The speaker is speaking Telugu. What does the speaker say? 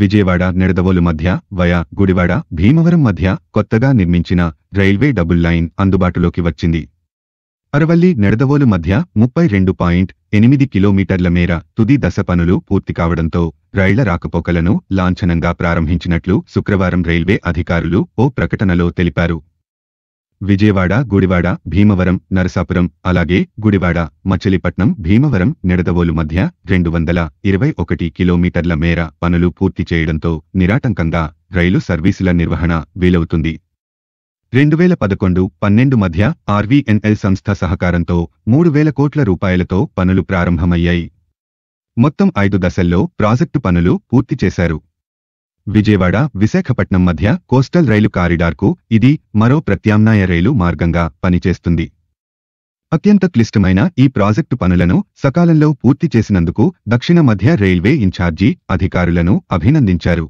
విజయవాడ నిడదవోలు మధ్య వయా గుడివాడ భీమవరం మధ్య కొత్తగా నిర్మించిన రైల్వే డబుల్ లైన్ అందుబాటులోకి వచ్చింది అరవల్లి నిడదవోలు మధ్య ముప్పై రెండు పాయింట్ ఎనిమిది కిలోమీటర్ల మేర తుది దశ పనులు పూర్తి కావడంతో రైళ్ల రాకపోకలను లాంఛనంగా ప్రారంభించినట్లు శుక్రవారం రైల్వే అధికారులు ఓ ప్రకటనలో తెలిపారు విజయవాడ గుడివాడ భీమవరం నరసాపురం అలాగే గుడివాడ మచిలీపట్నం భీమవరం నిడదవోలు మధ్య రెండు వందల ఇరవై ఒకటి కిలోమీటర్ల మేర పనులు పూర్తి చేయడంతో నిరాటంకంగా రైలు సర్వీసుల నిర్వహణ వీలవుతుంది రెండు వేల పదకొండు పన్నెండు మధ్య ఆర్వీఎన్ఎల్ సంస్థ సహకారంతో మూడు వేల కోట్ల రూపాయలతో పనులు ప్రారంభమయ్యాయి మొత్తం ఐదు దశల్లో ప్రాజెక్టు పనులు పూర్తి చేశారు విజయవాడ విశాఖపట్నం మధ్య కోస్టల్ రైలు కారిడార్కు ఇది మరో ప్రత్యామ్నాయ రైలు మార్గంగా పనిచేస్తుంది అత్యంత క్లిష్టమైన ఈ ప్రాజెక్టు పనులను సకాలంలో పూర్తి చేసినందుకు దక్షిణ మధ్య రైల్వే ఇన్ఛార్జీ అధికారులను అభినందించారు